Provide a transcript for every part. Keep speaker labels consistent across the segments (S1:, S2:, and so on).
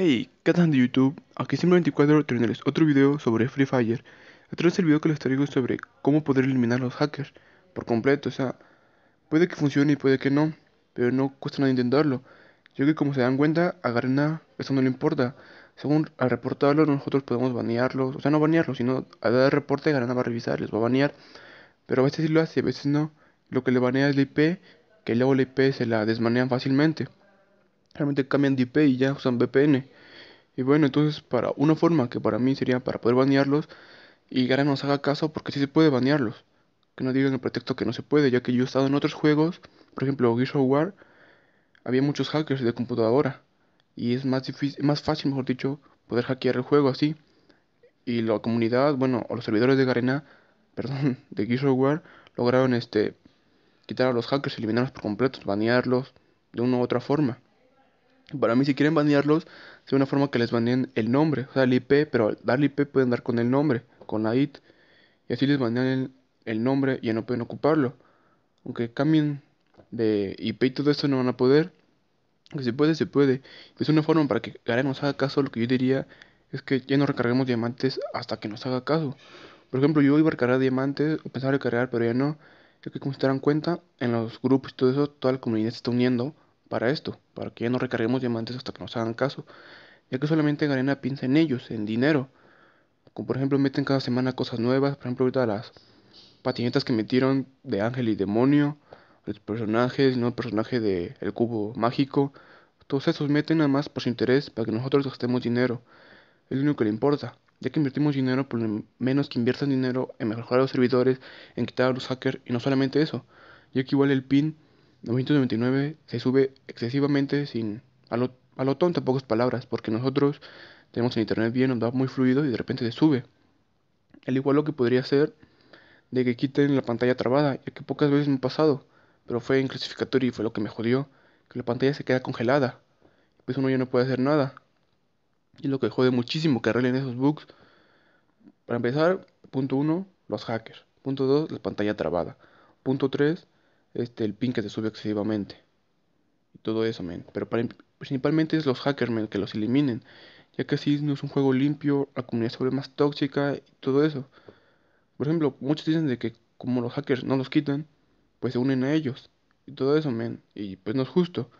S1: Hey, ¿qué tal de YouTube? Aquí simple 24 otro video sobre Free Fire. otro es el video que les traigo sobre cómo poder eliminar los hackers por completo, o sea, puede que funcione y puede que no, pero no cuesta nada intentarlo, Yo que como se dan cuenta, a Garena eso no le importa. Según al reportarlo nosotros podemos banearlos, o sea, no banearlos, sino al dar reporte Garena va a revisar, les va a banear, pero a veces sí lo hace, a veces no. Lo que le banea es la IP, que luego la IP se la desmanean fácilmente realmente cambian de y ya usan VPN. Y bueno, entonces para una forma que para mí sería para poder banearlos y Garena nos haga caso porque sí se puede banearlos. Que no digan el pretexto que no se puede, ya que yo he estado en otros juegos, por ejemplo Gears of War, había muchos hackers de computadora y es más difícil, más fácil, mejor dicho, poder hackear el juego así. Y la comunidad, bueno, o los servidores de Garena, perdón, de Gears War, lograron este quitar a los hackers, eliminarlos por completo, banearlos de una u otra forma. Para mí, si quieren banearlos, es una forma que les baneen el nombre, o sea, el IP, pero al darle IP pueden dar con el nombre, con la IT, y así les banean el, nombre y ya no pueden ocuparlo. Aunque cambien de IP y todo eso no van a poder. Que se puede, se puede. Es una forma para que Garen nos haga caso. Lo que yo diría es que ya no recarguemos diamantes hasta que nos haga caso. Por ejemplo, yo iba a recargar diamantes, o pensaba recargar, pero ya no. creo que como se darán cuenta, en los grupos y todo eso, toda la comunidad se está uniendo para esto, para que ya no recarguemos diamantes hasta que nos hagan caso, ya que solamente Garena piensa en ellos, en dinero. Como por ejemplo meten cada semana cosas nuevas, por ejemplo ahorita las patinetas que metieron de ángel y demonio, los personajes, no el personaje de el cubo mágico, todos esos meten nada más por su interés para que nosotros gastemos dinero. Es lo único que le importa, ya que invertimos dinero, por lo menos que inviertan dinero en mejorar los servidores, en quitar a los hackers y no solamente eso, ya que igual el pin 999 se sube excesivamente sin... A lo, a lo tonto, pocas palabras, porque nosotros tenemos el internet bien, nos muy fluido y de repente se sube. El igual lo que podría ser de que quiten la pantalla trabada, ya que pocas veces me ha pasado, pero fue en clasificatorio y fue lo que me jodió, que la pantalla se queda congelada, pues uno ya no puede hacer nada. Y lo que jode muchísimo que arreglen esos bugs. Para empezar, punto uno, los hackers. Punto dos, la pantalla trabada. Punto tres este, el pin que se sube excesivamente. Y todo eso, men. Pero principalmente es los hackers, men, que los eliminen. Ya que así no es un juego limpio, la comunidad se vuelve más tóxica y todo eso. Por ejemplo, muchos dicen de que como los hackers no los quitan, pues se unen a ellos. Y todo eso, men. Y pues no es justo.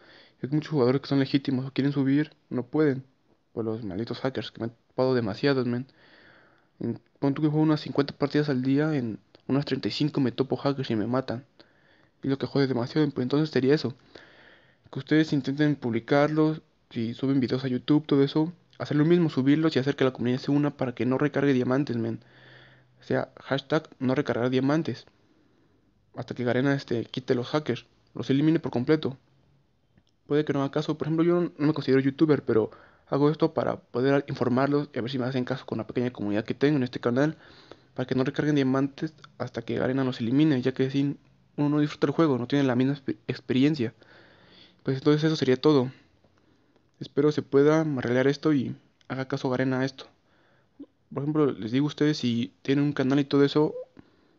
S1: Hay muchos jugadores que son legítimos o quieren subir, no pueden. Por los malditos hackers que me han topado demasiados, men. punto que juego unas 50 partidas al día, en unas 35 me topo hackers y me matan y lo que jode demasiado, pues entonces sería eso. Que ustedes intenten publicarlos, si suben videos a YouTube, todo eso, hacer lo mismo, subirlos y hacer que la comunidad se una para que no recargue diamantes, men. O sea, hashtag no recargar diamantes. Hasta que Garena este, quite los hackers, los elimine por completo. Puede que no haga caso, por ejemplo, yo no me considero youtuber, pero hago esto para poder informarlos y a ver si me hacen caso con la pequeña comunidad que tengo en este canal para que no recarguen diamantes hasta que Garena los elimine, ya que sin uno no disfruta el juego, no tiene la misma experiencia. Pues entonces eso sería todo. Espero se pueda arreglar esto y haga caso Garena a esto. Por ejemplo, les digo a ustedes si tienen un canal y todo eso,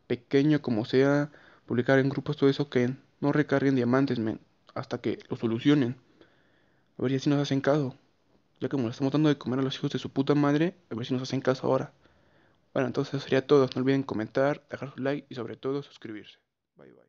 S1: pequeño como sea, publicar en grupos todo eso, que no recarguen diamantes, men, hasta que lo solucionen. A ver si así nos hacen caso. Ya que como le estamos dando de comer a los hijos de su puta madre, a ver si nos hacen caso ahora. Bueno, entonces eso sería todo. No olviden comentar, dejar su like y sobre todo suscribirse. Bye bye.